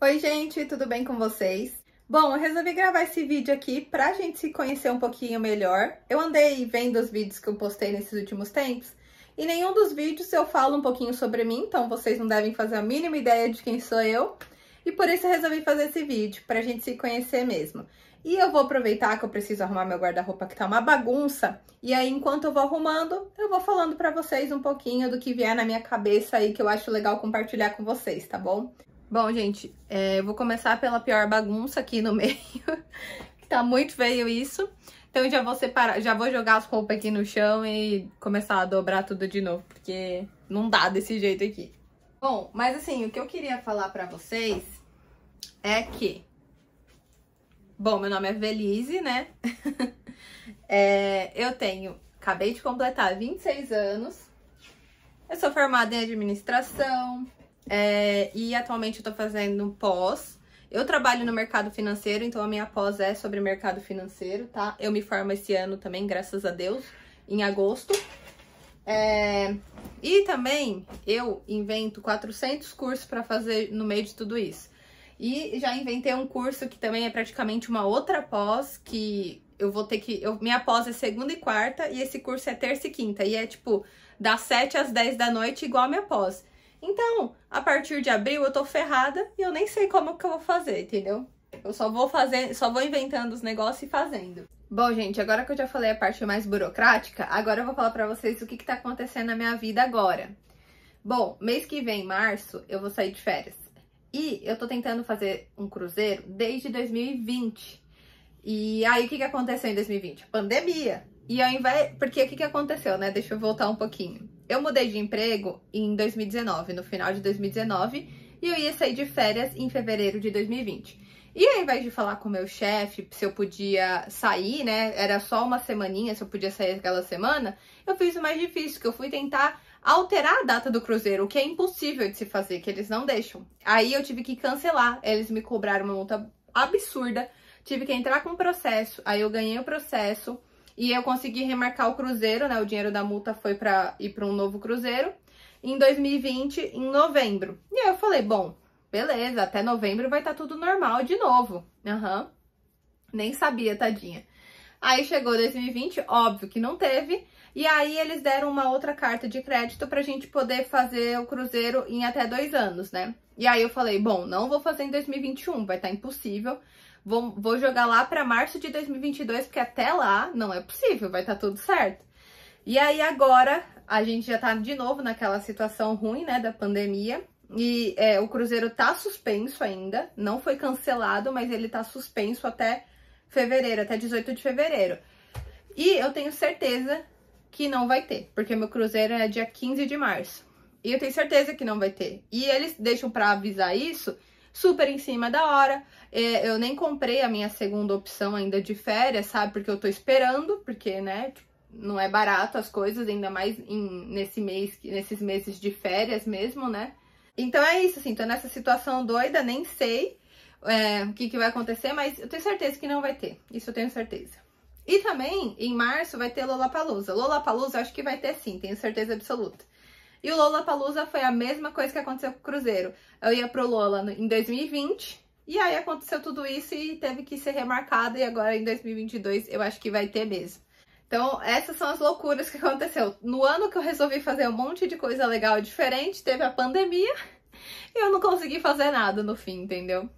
Oi, gente, tudo bem com vocês? Bom, eu resolvi gravar esse vídeo aqui pra gente se conhecer um pouquinho melhor. Eu andei vendo os vídeos que eu postei nesses últimos tempos e nenhum dos vídeos eu falo um pouquinho sobre mim, então vocês não devem fazer a mínima ideia de quem sou eu. E por isso eu resolvi fazer esse vídeo, pra gente se conhecer mesmo. E eu vou aproveitar que eu preciso arrumar meu guarda-roupa que tá uma bagunça. E aí, enquanto eu vou arrumando, eu vou falando pra vocês um pouquinho do que vier na minha cabeça aí que eu acho legal compartilhar com vocês, tá bom? Bom, gente, é, eu vou começar pela pior bagunça aqui no meio, que tá muito feio isso. Então já vou separar, já vou jogar as roupas aqui no chão e começar a dobrar tudo de novo, porque não dá desse jeito aqui. Bom, mas assim, o que eu queria falar pra vocês é que... Bom, meu nome é Velize, né? é, eu tenho... Acabei de completar 26 anos. Eu sou formada em administração, é, e atualmente eu tô fazendo pós. Eu trabalho no mercado financeiro, então a minha pós é sobre mercado financeiro, tá? Eu me formo esse ano também, graças a Deus, em agosto. É, e também eu invento 400 cursos para fazer no meio de tudo isso. E já inventei um curso que também é praticamente uma outra pós, que eu vou ter que. Eu, minha pós é segunda e quarta, e esse curso é terça e quinta. E é tipo, das 7 às 10 da noite, igual a minha pós. Então, a partir de abril eu tô ferrada e eu nem sei como que eu vou fazer, entendeu? Eu só vou fazer, só vou inventando os negócios e fazendo. Bom, gente, agora que eu já falei a parte mais burocrática, agora eu vou falar pra vocês o que, que tá acontecendo na minha vida agora. Bom, mês que vem, março, eu vou sair de férias. E eu tô tentando fazer um cruzeiro desde 2020. E aí, o que, que aconteceu em 2020? Pandemia. E ao invés. Porque o que, que aconteceu, né? Deixa eu voltar um pouquinho eu mudei de emprego em 2019, no final de 2019, e eu ia sair de férias em fevereiro de 2020. E ao invés de falar com o meu chefe se eu podia sair, né? Era só uma semaninha, se eu podia sair aquela semana, eu fiz o mais difícil, que eu fui tentar alterar a data do cruzeiro, o que é impossível de se fazer, que eles não deixam. Aí eu tive que cancelar, eles me cobraram uma multa absurda, tive que entrar com o processo, aí eu ganhei o processo, e eu consegui remarcar o cruzeiro, né? O dinheiro da multa foi para ir para um novo cruzeiro em 2020, em novembro. E aí eu falei, bom, beleza, até novembro vai estar tá tudo normal de novo. Aham. Uhum. Nem sabia, tadinha. Aí chegou 2020, óbvio que não teve. E aí eles deram uma outra carta de crédito pra gente poder fazer o cruzeiro em até dois anos, né? E aí eu falei, bom, não vou fazer em 2021, vai estar tá impossível. Vou, vou jogar lá para março de 2022, porque até lá não é possível, vai estar tá tudo certo. E aí agora a gente já tá de novo naquela situação ruim, né, da pandemia. E é, o Cruzeiro tá suspenso ainda, não foi cancelado, mas ele tá suspenso até fevereiro, até 18 de fevereiro. E eu tenho certeza que não vai ter, porque meu Cruzeiro é dia 15 de março. E eu tenho certeza que não vai ter. E eles deixam para avisar isso super em cima da hora. É, eu nem comprei a minha segunda opção ainda de férias, sabe? Porque eu tô esperando, porque, né, tipo, não é barato as coisas, ainda mais em, nesse mês, nesses meses de férias mesmo, né? Então é isso, assim, tô nessa situação doida, nem sei é, o que, que vai acontecer, mas eu tenho certeza que não vai ter. Isso eu tenho certeza. E também, em março, vai ter Lollapalooza. Lollapalooza eu acho que vai ter sim, tenho certeza absoluta. E o Lola Palusa foi a mesma coisa que aconteceu com o Cruzeiro. Eu ia pro Lola em 2020, e aí aconteceu tudo isso e teve que ser remarcado, e agora em 2022 eu acho que vai ter mesmo. Então, essas são as loucuras que aconteceu. No ano que eu resolvi fazer um monte de coisa legal diferente, teve a pandemia e eu não consegui fazer nada no fim, entendeu?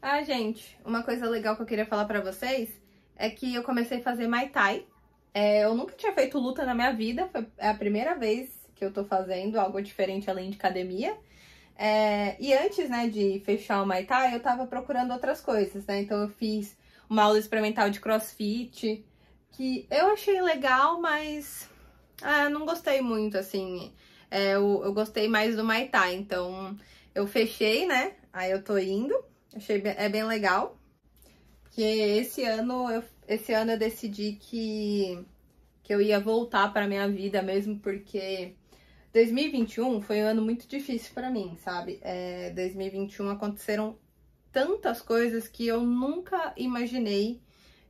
Ah, gente, uma coisa legal que eu queria falar pra vocês é que eu comecei a fazer mai Thai. É, eu nunca tinha feito luta na minha vida, foi a primeira vez que eu tô fazendo, algo diferente além de academia. É, e antes, né, de fechar o Maitá, eu tava procurando outras coisas, né? Então eu fiz uma aula experimental de crossfit, que eu achei legal, mas ah, não gostei muito, assim. É, eu, eu, gostei mais do Maitá, então eu fechei, né? Aí eu tô indo, achei bem, é bem legal. Porque esse ano eu, esse ano eu decidi que, que eu ia voltar pra minha vida mesmo, porque 2021 foi um ano muito difícil para mim, sabe? É, 2021 aconteceram tantas coisas que eu nunca imaginei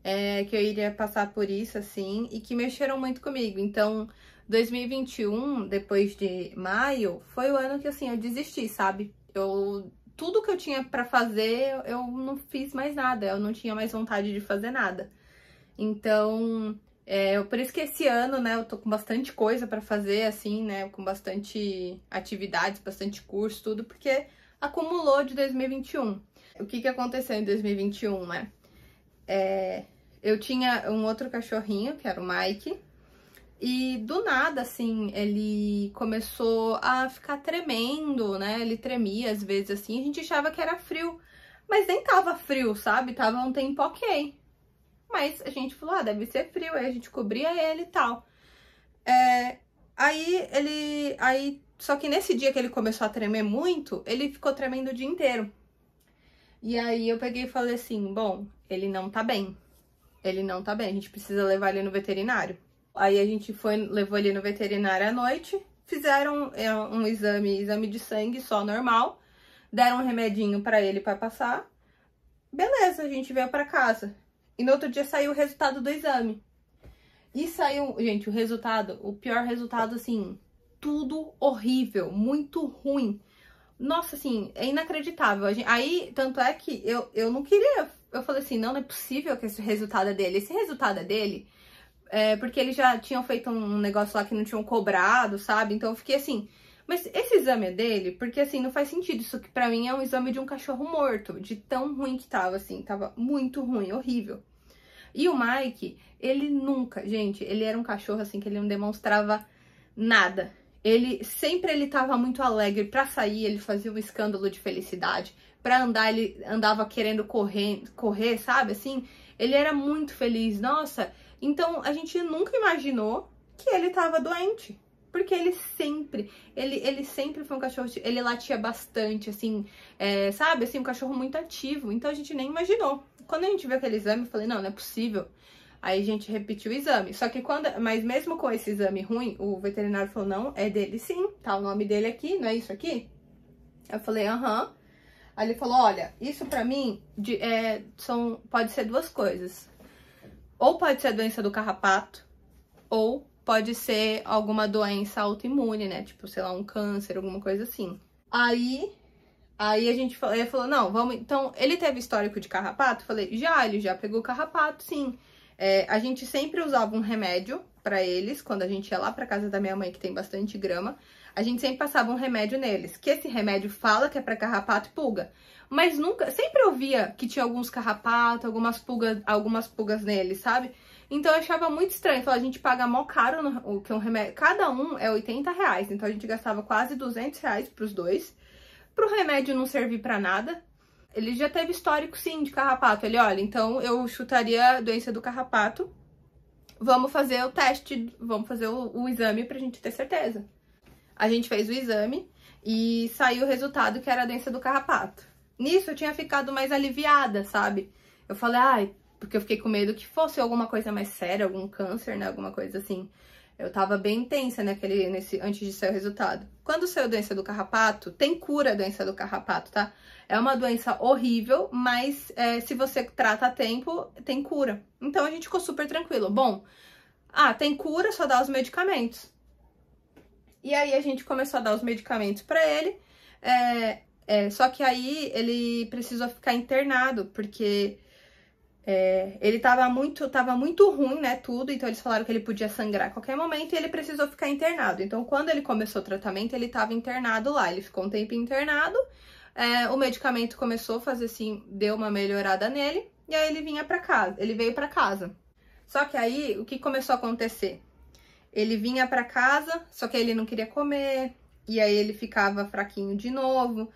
é, que eu iria passar por isso, assim, e que mexeram muito comigo. Então, 2021, depois de maio, foi o ano que, assim, eu desisti, sabe? Eu tudo que eu tinha para fazer, eu não fiz mais nada, eu não tinha mais vontade de fazer nada. Então, é, por isso que esse ano, né, eu tô com bastante coisa para fazer, assim, né, com bastante atividades, bastante curso, tudo, porque acumulou de 2021. O que que aconteceu em 2021, né? É, eu tinha um outro cachorrinho, que era o Mike, e do nada, assim, ele começou a ficar tremendo, né, ele tremia às vezes, assim, a gente achava que era frio, mas nem tava frio, sabe? Tava um tempo ok. Mas a gente falou, ah, deve ser frio, aí a gente cobria ele e tal. É, aí ele. Aí, só que nesse dia que ele começou a tremer muito, ele ficou tremendo o dia inteiro. E aí eu peguei e falei assim: bom, ele não tá bem. Ele não tá bem, a gente precisa levar ele no veterinário. Aí a gente foi, levou ele no veterinário à noite, fizeram é, um exame, exame de sangue só normal, deram um remedinho para ele para passar. Beleza, a gente veio para casa. E no outro dia saiu o resultado do exame. E saiu, gente, o resultado, o pior resultado, assim, tudo horrível, muito ruim. Nossa, assim, é inacreditável. Aí, tanto é que eu, eu não queria. Eu falei assim, não, não é possível que esse resultado é dele. Esse resultado é dele, é porque eles já tinham feito um negócio lá que não tinham cobrado, sabe? Então eu fiquei assim, mas esse exame é dele, porque assim, não faz sentido. Isso que pra mim é um exame de um cachorro morto, de tão ruim que tava, assim, tava muito ruim, horrível. E o Mike, ele nunca, gente, ele era um cachorro assim que ele não demonstrava nada. Ele sempre ele tava muito alegre para sair, ele fazia um escândalo de felicidade. Para andar, ele andava querendo correr, correr, sabe? Assim, ele era muito feliz. Nossa, então a gente nunca imaginou que ele tava doente. Porque ele sempre, ele, ele sempre foi um cachorro, ele latia bastante, assim, é, sabe? Assim, um cachorro muito ativo. Então a gente nem imaginou. Quando a gente viu aquele exame, eu falei, não, não é possível. Aí a gente repetiu o exame. Só que quando. Mas mesmo com esse exame ruim, o veterinário falou: não, é dele sim, tá o nome dele aqui, não é isso aqui? Eu falei: aham. Aí ele falou: olha, isso pra mim de, é, são, pode ser duas coisas. Ou pode ser a doença do carrapato, ou pode ser alguma doença autoimune, né? Tipo, sei lá, um câncer, alguma coisa assim. Aí, aí a gente falou, ele falou, não, vamos. Então, ele teve histórico de carrapato? Falei, já, ele já pegou carrapato, sim. É, a gente sempre usava um remédio para eles, quando a gente ia lá para casa da minha mãe, que tem bastante grama, a gente sempre passava um remédio neles, que esse remédio fala que é para carrapato e pulga. Mas nunca, sempre eu via que tinha alguns carrapatos, algumas pulgas, algumas pulgas neles, sabe? Então eu achava muito estranho. Então a gente paga mó caro no, o que um remédio. Cada um é 80 reais. Então a gente gastava quase 200 reais pros dois. Pro remédio não servir para nada. Ele já teve histórico, sim, de carrapato. Ele, olha, então eu chutaria a doença do carrapato. Vamos fazer o teste, vamos fazer o, o exame pra gente ter certeza. A gente fez o exame e saiu o resultado que era a doença do carrapato. Nisso eu tinha ficado mais aliviada, sabe? Eu falei, ai, porque eu fiquei com medo que fosse alguma coisa mais séria, algum câncer, né? Alguma coisa assim. Eu tava bem tensa naquele, nesse, antes de sair o resultado. Quando saiu a doença do carrapato, tem cura a doença do carrapato, tá? É uma doença horrível, mas é, se você trata a tempo, tem cura. Então a gente ficou super tranquilo. Bom, ah, tem cura, só dá os medicamentos. E aí a gente começou a dar os medicamentos para ele. É, é, só que aí ele precisou ficar internado, porque é, ele tava muito, tava muito ruim, né, tudo, então eles falaram que ele podia sangrar a qualquer momento e ele precisou ficar internado. Então, quando ele começou o tratamento, ele tava internado lá, ele ficou um tempo internado, é, o medicamento começou a fazer assim, deu uma melhorada nele, e aí ele vinha para casa, ele veio para casa. Só que aí, o que começou a acontecer? Ele vinha para casa, só que ele não queria comer, e aí ele ficava fraquinho de novo,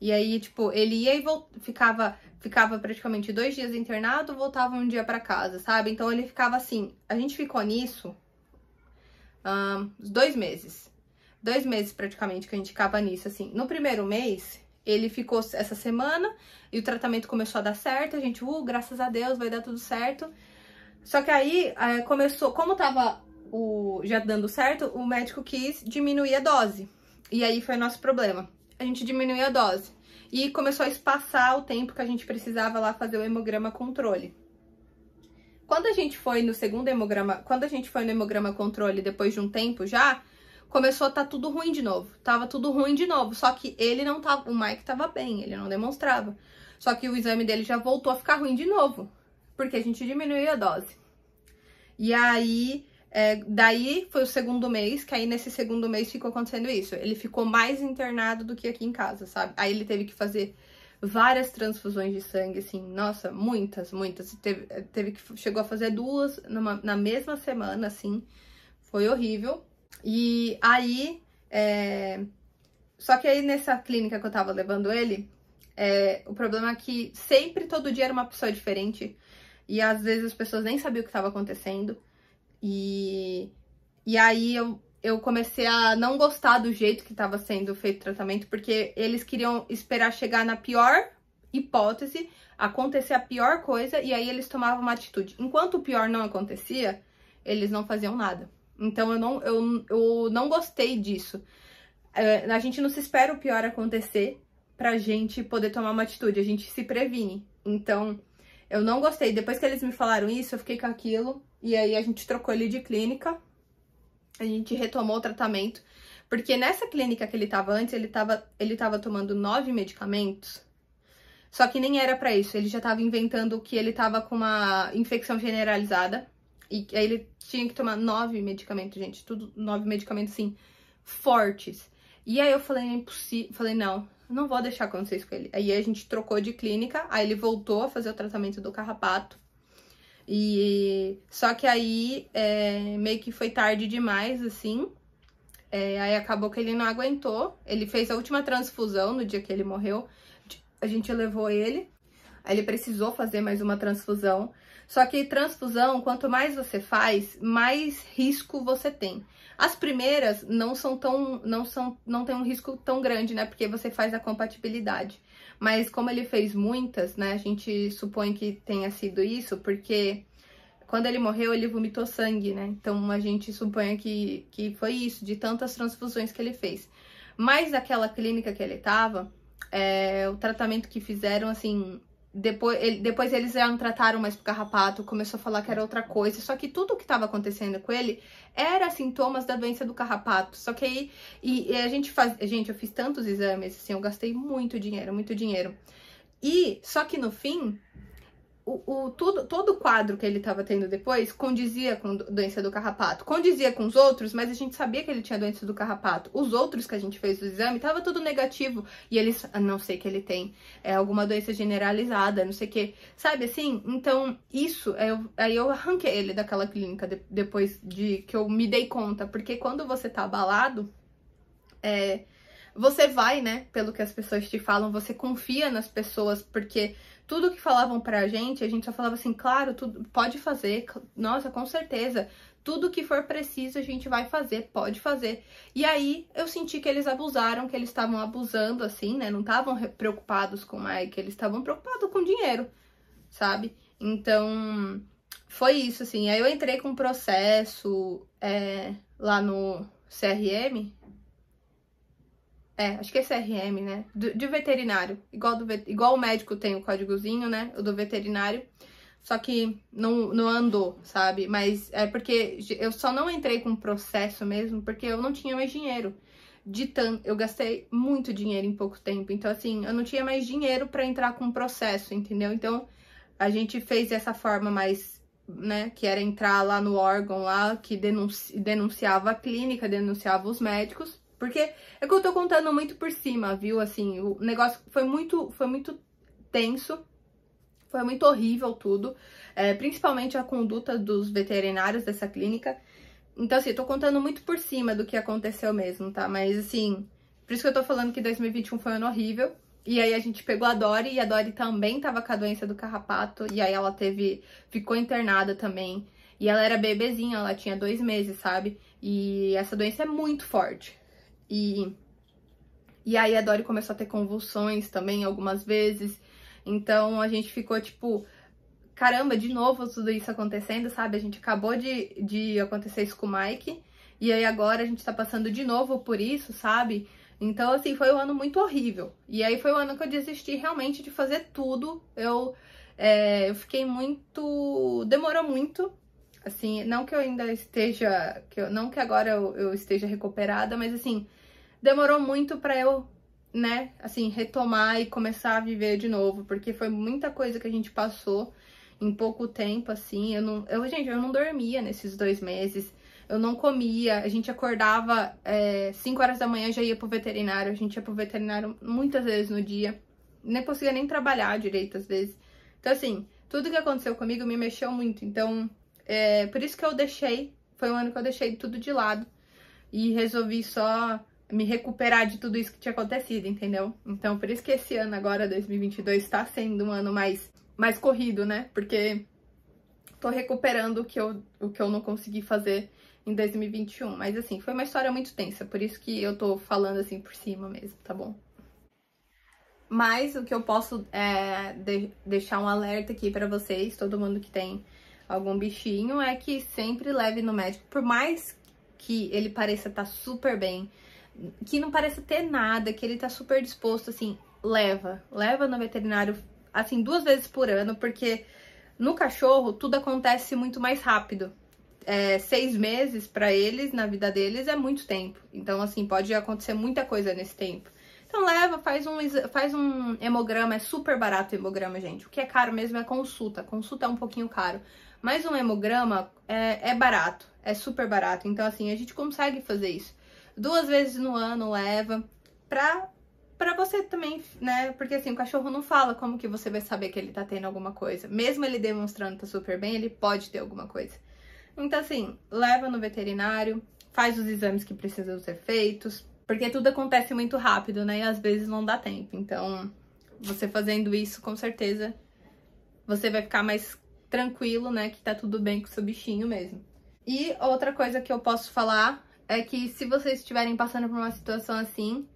e aí, tipo, ele ia e voltava, ficava ficava praticamente dois dias internado, voltava um dia para casa, sabe? Então ele ficava assim. A gente ficou nisso um, dois meses. Dois meses praticamente que a gente ficava nisso, assim. No primeiro mês, ele ficou essa semana e o tratamento começou a dar certo. A gente, uh, graças a Deus, vai dar tudo certo. Só que aí é, começou, como tava o, já dando certo, o médico quis diminuir a dose. E aí foi nosso problema. A gente diminuiu a dose e começou a espaçar o tempo que a gente precisava lá fazer o hemograma controle. Quando a gente foi no segundo hemograma, quando a gente foi no hemograma controle depois de um tempo já, começou a tá tudo ruim de novo. Tava tudo ruim de novo, só que ele não tava, o Mike tava bem, ele não demonstrava. Só que o exame dele já voltou a ficar ruim de novo, porque a gente diminuiu a dose. E aí é, daí foi o segundo mês, que aí nesse segundo mês ficou acontecendo isso. Ele ficou mais internado do que aqui em casa, sabe? Aí ele teve que fazer várias transfusões de sangue, assim, nossa, muitas, muitas. Teve, é, teve que chegou a fazer duas numa, na mesma semana, assim, foi horrível. E aí, é... só que aí nessa clínica que eu tava levando ele, é... o problema é que sempre todo dia era uma pessoa diferente e às vezes as pessoas nem sabiam o que estava acontecendo. E, e aí eu, eu comecei a não gostar do jeito que estava sendo feito o tratamento, porque eles queriam esperar chegar na pior hipótese, acontecer a pior coisa, e aí eles tomavam uma atitude. Enquanto o pior não acontecia, eles não faziam nada. Então eu não, eu, eu não gostei disso. É, a gente não se espera o pior acontecer pra gente poder tomar uma atitude, a gente se previne. Então, eu não gostei. Depois que eles me falaram isso, eu fiquei com aquilo. E aí a gente trocou ele de clínica. A gente retomou o tratamento. Porque nessa clínica que ele tava antes, ele tava, ele tava tomando nove medicamentos. Só que nem era para isso. Ele já tava inventando que ele tava com uma infecção generalizada. E aí ele tinha que tomar nove medicamentos, gente. Tudo nove medicamentos, sim, fortes. E aí eu falei, é impossível. Falei, não, não vou deixar acontecer isso com ele. Aí a gente trocou de clínica, aí ele voltou a fazer o tratamento do carrapato. E só que aí é, meio que foi tarde demais, assim. É, aí acabou que ele não aguentou. Ele fez a última transfusão no dia que ele morreu. A gente levou ele. Aí ele precisou fazer mais uma transfusão. Só que transfusão, quanto mais você faz, mais risco você tem. As primeiras não são tão, não são, não tem um risco tão grande, né? Porque você faz a compatibilidade. Mas como ele fez muitas, né? A gente supõe que tenha sido isso, porque quando ele morreu, ele vomitou sangue, né? Então a gente supõe que, que foi isso, de tantas transfusões que ele fez. Mas aquela clínica que ele tava, é, o tratamento que fizeram, assim, depois, ele, depois eles já não trataram mais pro carrapato, começou a falar que era outra coisa. Só que tudo o que estava acontecendo com ele era sintomas da doença do carrapato. Só que aí e, e a gente faz, gente, eu fiz tantos exames, assim, eu gastei muito dinheiro, muito dinheiro. E só que no fim, o, o, tudo, todo o quadro que ele estava tendo depois condizia com doença do carrapato. Condizia com os outros, mas a gente sabia que ele tinha doença do carrapato. Os outros que a gente fez o exame estava tudo negativo. E eles, a ah, não sei que ele tem é, alguma doença generalizada, não sei o que. Sabe assim? Então, isso, é, aí eu arranquei ele daquela clínica de, depois de que eu me dei conta. Porque quando você tá abalado, é, você vai, né, pelo que as pessoas te falam, você confia nas pessoas, porque tudo que falavam pra gente, a gente só falava assim, claro, tudo, pode fazer, nossa, com certeza, tudo que for preciso a gente vai fazer, pode fazer. E aí eu senti que eles abusaram, que eles estavam abusando assim, né? Não estavam preocupados com Mike, eles estavam preocupados com dinheiro, sabe? Então foi isso, assim. Aí eu entrei com um processo é, lá no CRM, é, acho que é CRM, né? Do, de veterinário. Igual, do, igual o médico tem o códigozinho, né? O do veterinário. Só que não, não andou, sabe? Mas é porque eu só não entrei com processo mesmo, porque eu não tinha mais dinheiro. De tanto, eu gastei muito dinheiro em pouco tempo. Então, assim, eu não tinha mais dinheiro para entrar com processo, entendeu? Então, a gente fez dessa forma mais né, que era entrar lá no órgão lá que denunciava a clínica, denunciava os médicos. Porque é que eu tô contando muito por cima, viu? Assim, o negócio foi muito, foi muito tenso, foi muito horrível tudo, é, principalmente a conduta dos veterinários dessa clínica. Então, assim, eu tô contando muito por cima do que aconteceu mesmo, tá? Mas, assim, por isso que eu tô falando que 2021 foi um ano horrível. E aí a gente pegou a Dori e a Dori também tava com a doença do carrapato. E aí ela teve. ficou internada também. E ela era bebezinha, ela tinha dois meses, sabe? E essa doença é muito forte. E, e aí a Dori começou a ter convulsões também algumas vezes. Então a gente ficou tipo, caramba, de novo tudo isso acontecendo, sabe? A gente acabou de, de acontecer isso com o Mike. E aí agora a gente tá passando de novo por isso, sabe? Então, assim, foi um ano muito horrível. E aí foi o um ano que eu desisti realmente de fazer tudo. Eu, é, eu fiquei muito. Demorou muito Assim, não que eu ainda esteja. Que eu, não que agora eu, eu esteja recuperada, mas assim, demorou muito para eu, né, assim, retomar e começar a viver de novo, porque foi muita coisa que a gente passou em pouco tempo, assim. Eu não, eu, gente, eu não dormia nesses dois meses, eu não comia, a gente acordava é, 5 horas da manhã já ia pro veterinário, a gente ia pro veterinário muitas vezes no dia, nem conseguia nem trabalhar direito às vezes. Então, assim, tudo que aconteceu comigo me mexeu muito, então é, por isso que eu deixei, foi um ano que eu deixei tudo de lado e resolvi só me recuperar de tudo isso que tinha acontecido, entendeu? Então, por isso que esse ano agora, 2022, tá sendo um ano mais, mais corrido, né? Porque tô recuperando o que, eu, o que eu não consegui fazer em 2021. Mas, assim, foi uma história muito tensa, por isso que eu tô falando, assim, por cima mesmo, tá bom? Mas o que eu posso é de deixar um alerta aqui para vocês, todo mundo que tem algum bichinho, é que sempre leve no médico, por mais que ele pareça estar tá super bem, que não pareça ter nada, que ele tá super disposto, assim, leva, leva no veterinário, assim, duas vezes por ano, porque no cachorro tudo acontece muito mais rápido. É, seis meses para eles, na vida deles, é muito tempo. Então, assim, pode acontecer muita coisa nesse tempo. Então leva, faz um, faz um hemograma, é super barato o hemograma, gente. O que é caro mesmo é consulta, consulta é um pouquinho caro. Mas um hemograma é, é barato, é super barato. Então assim, a gente consegue fazer isso. Duas vezes no ano leva pra para você também, né? Porque assim, o cachorro não fala como que você vai saber que ele tá tendo alguma coisa. Mesmo ele demonstrando que tá super bem, ele pode ter alguma coisa. Então assim, leva no veterinário, faz os exames que precisam ser feitos, porque tudo acontece muito rápido, né? E às vezes não dá tempo. Então, você fazendo isso, com certeza, você vai ficar mais tranquilo, né? Que tá tudo bem com o seu bichinho mesmo. E outra coisa que eu posso falar é que se vocês estiverem passando por uma situação assim,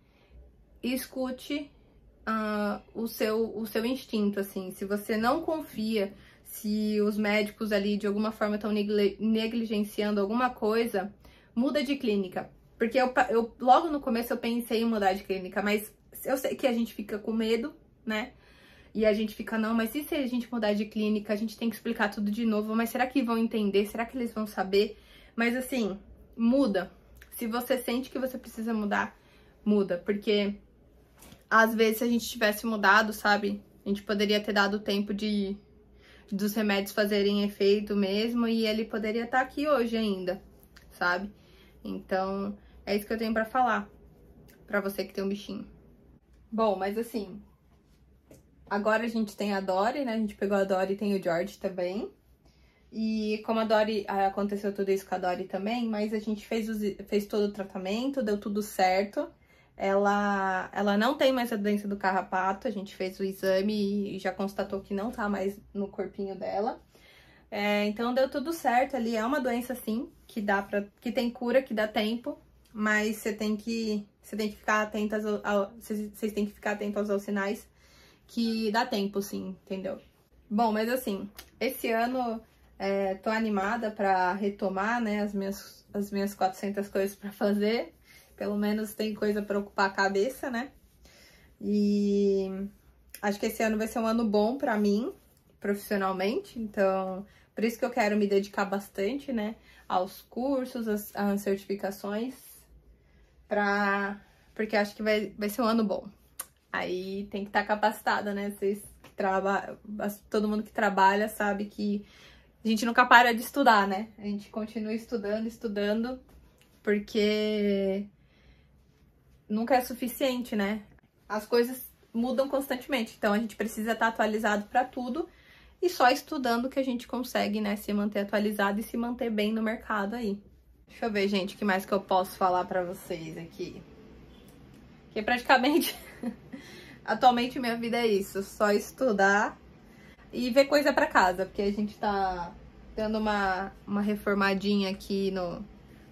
escute uh, o, seu, o seu instinto, assim. Se você não confia, se os médicos ali de alguma forma estão negligenciando alguma coisa, muda de clínica. Porque eu, eu logo no começo eu pensei em mudar de clínica, mas eu sei que a gente fica com medo, né? E a gente fica, não, mas e se a gente mudar de clínica, a gente tem que explicar tudo de novo, mas será que vão entender? Será que eles vão saber? Mas assim, muda. Se você sente que você precisa mudar, muda. Porque às vezes se a gente tivesse mudado, sabe? A gente poderia ter dado tempo de dos remédios fazerem efeito mesmo e ele poderia estar tá aqui hoje ainda, sabe? Então, é isso que eu tenho para falar para você que tem um bichinho. Bom, mas assim, agora a gente tem a Dory, né? A gente pegou a Dory e tem o George também. E como a Dory, ah, aconteceu tudo isso com a Dory também, mas a gente fez, os, fez todo o tratamento, deu tudo certo. Ela, ela não tem mais a doença do carrapato, a gente fez o exame e já constatou que não tá mais no corpinho dela. É, então deu tudo certo ali, é uma doença sim, que dá para que tem cura, que dá tempo, mas você tem que você tem que ficar atentas vocês tem que ficar atentos aos sinais que dá tempo, sim, entendeu? Bom, mas assim, esse ano é, tô animada para retomar, né, as minhas as minhas 400 coisas para fazer. Pelo menos tem coisa para ocupar a cabeça, né? E acho que esse ano vai ser um ano bom para mim profissionalmente, então por isso que eu quero me dedicar bastante, né, aos cursos, às, às certificações pra. Porque acho que vai, vai ser um ano bom. Aí tem que estar tá capacitada, né? Vocês Todo mundo que trabalha sabe que a gente nunca para de estudar, né? A gente continua estudando, estudando, porque nunca é suficiente, né? As coisas mudam constantemente, então a gente precisa estar tá atualizado para tudo e só estudando que a gente consegue, né, se manter atualizado e se manter bem no mercado aí. Deixa eu ver, gente, o que mais que eu posso falar pra vocês aqui. Porque praticamente, atualmente minha vida é isso, só estudar e ver coisa pra casa, porque a gente tá dando uma, uma reformadinha aqui no...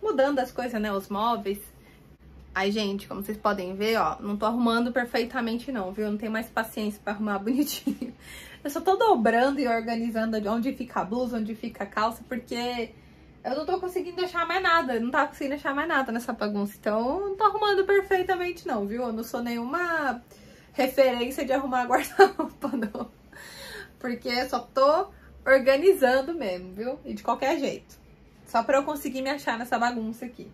Mudando as coisas, né, os móveis. Aí, gente, como vocês podem ver, ó, não tô arrumando perfeitamente não, viu? Não tenho mais paciência pra arrumar bonitinho. Eu só tô dobrando e organizando onde fica a blusa, onde fica a calça, porque eu não tô conseguindo achar mais nada, não tava conseguindo achar mais nada nessa bagunça. Então, não tô arrumando perfeitamente não, viu? Eu não sou nenhuma referência de arrumar guarda-roupa, não. Porque eu só tô organizando mesmo, viu? E de qualquer jeito. Só pra eu conseguir me achar nessa bagunça aqui.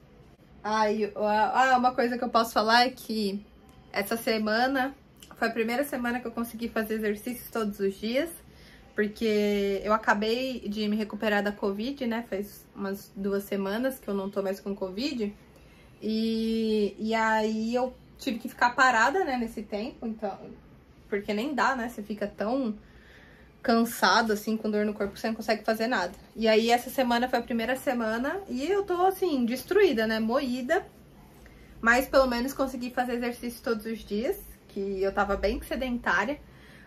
Aí, ah, ah, uma coisa que eu posso falar é que essa semana foi a primeira semana que eu consegui fazer exercícios todos os dias porque eu acabei de me recuperar da Covid, né? Faz umas duas semanas que eu não tô mais com Covid. E, e aí eu tive que ficar parada, né, nesse tempo, então. Porque nem dá, né? Você fica tão cansado, assim, com dor no corpo, que você não consegue fazer nada. E aí essa semana foi a primeira semana e eu tô, assim, destruída, né? Moída. Mas pelo menos consegui fazer exercício todos os dias, que eu tava bem sedentária.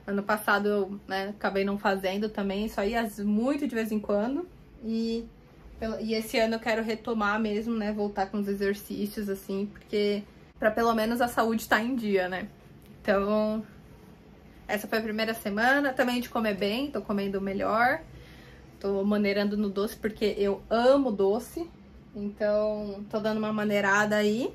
Ano passado eu né, acabei não fazendo também, só ia muito de vez em quando. E, e esse ano eu quero retomar mesmo, né? Voltar com os exercícios, assim, porque para pelo menos a saúde tá em dia, né? Então, essa foi a primeira semana. Também de comer bem, tô comendo melhor. Tô maneirando no doce porque eu amo doce. Então, tô dando uma maneirada aí.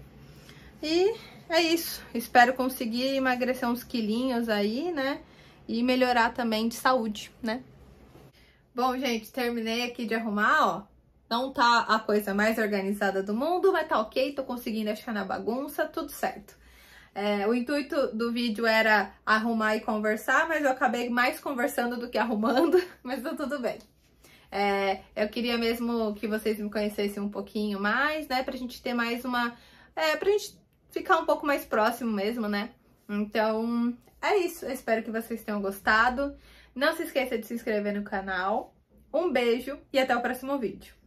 E é isso. Espero conseguir emagrecer uns quilinhos aí, né? e melhorar também de saúde, né? Bom, gente, terminei aqui de arrumar, ó. Não tá a coisa mais organizada do mundo, mas tá ok, tô conseguindo achar na bagunça, tudo certo. É, o intuito do vídeo era arrumar e conversar, mas eu acabei mais conversando do que arrumando, mas tá tudo bem. É, eu queria mesmo que vocês me conhecessem um pouquinho mais, né? Pra gente ter mais uma... É, pra gente ficar um pouco mais próximo mesmo, né? Então, é isso. Eu espero que vocês tenham gostado. Não se esqueça de se inscrever no canal. Um beijo e até o próximo vídeo.